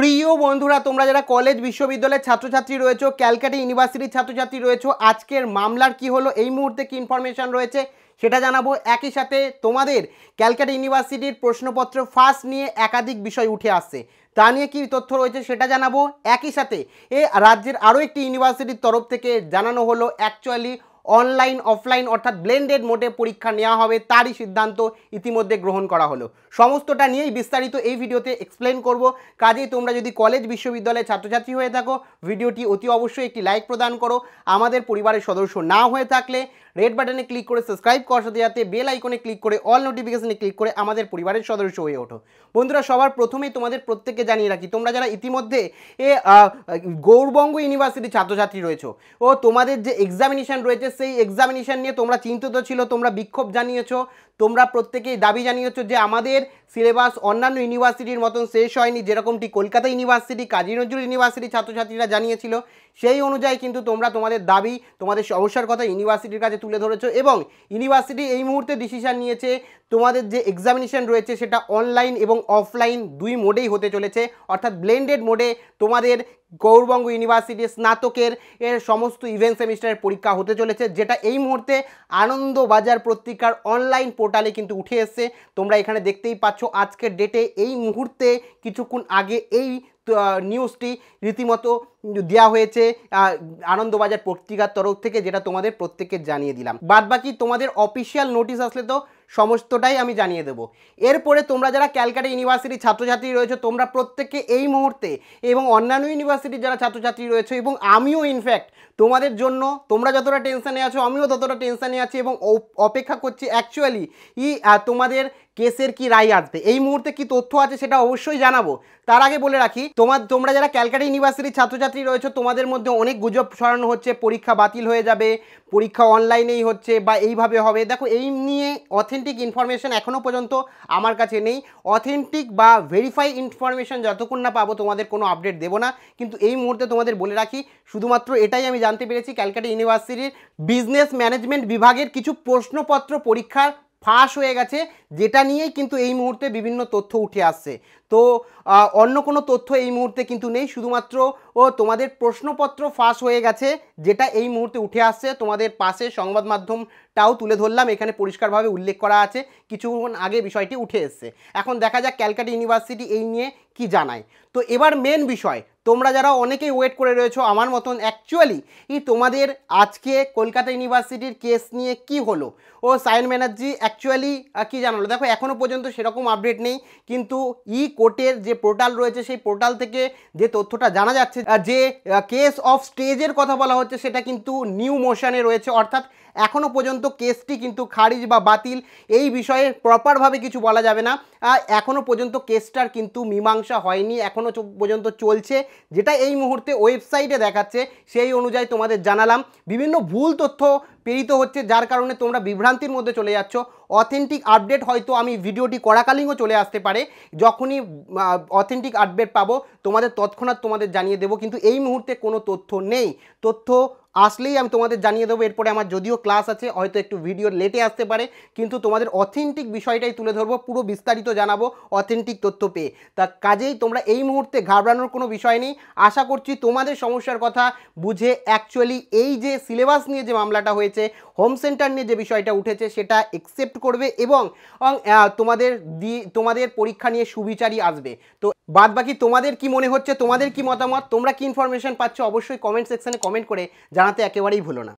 প্রিয় বন্ধুরা তোমরা যারা কলেজ বিশ্ববিদ্যালয়ের ছাত্রছাত্রী রয়েছো ক্যালকাটা ইউনিভার্সিটির ছাত্রছাত্রী রয়েছো আজকের মামলার কি হলো এই মুহূর্তে কি ইনফরমেশান রয়েছে সেটা জানাবো একই সাথে তোমাদের ক্যালকাটা ইউনিভার্সিটির প্রশ্নপত্র ফার্স্ট নিয়ে একাধিক বিষয় উঠে আসছে তা নিয়ে কী তথ্য রয়েছে সেটা জানাবো একই সাথে এ রাজ্যের আরও একটি ইউনিভার্সিটির তরফ থেকে জানানো হলো অ্যাকচুয়ালি অনলাইন অফলাইন অর্থাৎ ব্লেন্ডেড মোডে পরীক্ষা নেওয়া হবে তারই সিদ্ধান্ত ইতিমধ্যে গ্রহণ করা হলো সমস্তটা নিয়েই বিস্তারিত এই ভিডিওতে এক্সপ্লেন করব কাজেই তোমরা যদি কলেজ বিশ্ববিদ্যালয়ের ছাত্রছাত্রী হয়ে থাকো ভিডিওটি অতি অবশ্যই একটি লাইক প্রদান করো আমাদের পরিবারের সদস্য না হয়ে থাকলে রেড বাটনে ক্লিক করে সাবস্ক্রাইব করার সাথে সাথে বেল আইকনে ক্লিক করে অল নোটিফিকেশানে ক্লিক করে আমাদের পরিবারের সদস্য হয়ে ওঠো বন্ধুরা সবার প্রথমেই তোমাদের প্রত্যেককে জানিয়ে রাখি তোমরা যারা ইতিমধ্যে এ গৌরবঙ্গ ইউনিভার্সিটির ছাত্রছাত্রী রয়েছে ও তোমাদের যে এক্সামিনেশান রয়েছে সেই এক্সামিনেশান নিয়ে তোমরা চিন্তিত ছিল তোমরা বিক্ষোভ জানিয়েছো তোমরা প্রত্যেকেই দাবি জানিয়েছ যে আমাদের সিলেবাস অন্যান্য ইউনিভার্সিটির মতন শেষ হয়নি যেরকমটি কলকাতা ইউনিভার্সিটি কাজী নজরুল ইউনিভার্সিটির ছাত্রছাত্রীরা জানিয়েছিল সেই অনুযায়ী কিন্তু তোমরা তোমাদের দাবি তোমাদের সমস্যার কথা ইউনিভার্সিটির কাছে তুলে ধরেছ এবং ইউনিভার্সিটি এই মুহূর্তে ডিসিশান নিয়েছে তোমাদের যে এক্সামিনেশন রয়েছে সেটা অনলাইন এবং অফলাইন দুই মোডেই হতে চলেছে অর্থাৎ ব্লেন্ডেড মোডে তোমাদের গৌরবঙ্গ ইউনিভার্সিটি স্নাতকের এর সমস্ত ইভেন্ট সেমিস্টারের পরীক্ষা হতে চলেছে যেটা এই মুহূর্তে আনন্দবাজার পত্রিকার অনলাইন পোর্টালে কিন্তু উঠে এসছে তোমরা এখানে দেখতেই পাচ্ছ আজকের ডেটে এই মুহূর্তে কিছুক্ষণ আগে এই নিউজটি রীতিমতো দেওয়া হয়েছে আনন্দবাজার পত্রিকার তরফ থেকে যেটা তোমাদের প্রত্যেককে জানিয়ে দিলাম বাদবাকি তোমাদের অফিসিয়াল নোটিশ আসলে তো সমস্তটাই আমি জানিয়ে দেবো এরপরে তোমরা যারা ক্যালকাটা ইউনিভার্সিটির ছাত্রছাত্রী রয়েছে তোমরা প্রত্যেককে এই মুহূর্তে এবং অন্যান্য ইউনিভার্সিটির যারা ছাত্রছাত্রী রয়েছে এবং আমিও ইনফ্যাক্ট তোমাদের জন্য তোমরা যতটা টেনশানে আছো আমিও ততটা টেনশানে আছি এবং অপেক্ষা করছি অ্যাকচুয়ালি ই তোমাদের কেসের কি রায় আসবে এই মুহূর্তে কি তথ্য আছে সেটা অবশ্যই জানাবো তার আগে বলে রাখি তোমার তোমরা যারা ক্যালকাটা ইউনিভার্সিটির ছাত্রছাত্রী রয়েছে তোমাদের মধ্যে অনেক গুজব ছড়ানো হচ্ছে পরীক্ষা বাতিল হয়ে যাবে পরীক্ষা অনলাইনেই হচ্ছে বা এইভাবে হবে দেখো এই নিয়ে অথেন্টিক ইনফরমেশান এখনও পর্যন্ত আমার কাছে নেই অথেন্টিক বা ভেরিফাই ইনফরমেশান যতক্ষণ না পাবো তোমাদের কোনো আপডেট দেবো না কিন্তু এই মুহূর্তে তোমাদের বলে রাখি শুধুমাত্র এটাই আমি জানতে পেরেছি ক্যালকাটা ইউনিভার্সিটির বিজনেস ম্যানেজমেন্ট বিভাগের কিছু প্রশ্নপত্র পরীক্ষার ফাঁস হয়ে গেছে যেটা নিয়ে কিন্তু এই মুহূর্তে বিভিন্ন তথ্য উঠে আসছে তো অন্য কোনো তথ্য এই মুহূর্তে কিন্তু নেই শুধুমাত্র ও তোমাদের প্রশ্নপত্র ফাঁস হয়ে গেছে যেটা এই মুহূর্তে উঠে আসছে তোমাদের পাশে সংবাদ মাধ্যমটাও তুলে ধরলাম এখানে পরিষ্কারভাবে উল্লেখ করা আছে কিছুক্ষণ আগে বিষয়টি উঠে এসছে এখন দেখা যাক ক্যালকাটা ইউনিভার্সিটি এই নিয়ে কি জানায় তো এবার মেন বিষয় তোমরা যারা অনেকেই ওয়েট করে রয়েছো আমার মতন অ্যাকচুয়ালি ই তোমাদের আজকে কলকাতা ইউনিভার্সিটির কেস নিয়ে কি হলো ও সায়ন ব্যানার্জি অ্যাকচুয়ালি কি জানালো দেখো এখনও পর্যন্ত সেরকম আপডেট নেই কিন্তু ই কোর্টের যে পোর্টাল রয়েছে সেই পোর্টাল থেকে যে তথ্যটা জানা যাচ্ছে যে কেস অফ স্টেজের কথা বলা হচ্ছে সেটা কিন্তু নিউ মোশনে রয়েছে অর্থাৎ এখনও পর্যন্ত কেসটি কিন্তু খারিজ বা বাতিল এই বিষয়ে প্রপারভাবে কিছু বলা যাবে না এখনও পর্যন্ত কেসটার কিন্তু মীমাংসা হয়নি এখনও পর্যন্ত চলছে যেটা এই মুহূর্তে ওয়েবসাইটে দেখাচ্ছে সেই অনুযায়ী তোমাদের জানালাম বিভিন্ন ভুল তথ্য প্রেরিত হচ্ছে যার কারণে তোমরা বিভ্রান্তির মধ্যে চলে যাচ্ছ অথেন্টিক আপডেট হয়তো আমি ভিডিওটি করাকালীনও চলে আসতে পারে যখনই অথেন্টিক আপডেট পাবো তোমাদের তৎক্ষণাৎ তোমাদের জানিয়ে দেবো কিন্তু এই মুহূর্তে কোনো তথ্য নেই তথ্য আসলেই আমি তোমাদের জানিয়ে দেবো এরপরে আমার যদিও ক্লাস আছে হয়তো একটু ভিডিও লেটে আসতে পারে কিন্তু তোমাদের অথেন্টিক বিষয়টাই তুলে ধরবো পুরো বিস্তারিত জানাবো অথেন্টিক তথ্য পেয়ে তা কাজেই তোমরা এই মুহূর্তে ঘাবড়ানোর কোনো বিষয় নেই আশা করছি তোমাদের সমস্যার কথা বুঝে অ্যাকচুয়ালি এই যে সিলেবাস নিয়ে যে মামলাটা হয়েছে হোম সেন্টার নিয়ে যে বিষয়টা উঠেছে সেটা একসেপ্ট করবে এবং তোমাদের দি তোমাদের পরীক্ষা নিয়ে সুবিচারই আসবে তো বাদ বাকি তোমাদের কি মনে হচ্ছে তোমাদের কি মতামত তোমরা কি ইনফরমেশন পাচ্ছ অবশ্যই কমেন্ট সেকশানে কমেন্ট করে জানাতে একেবারেই ভুলো না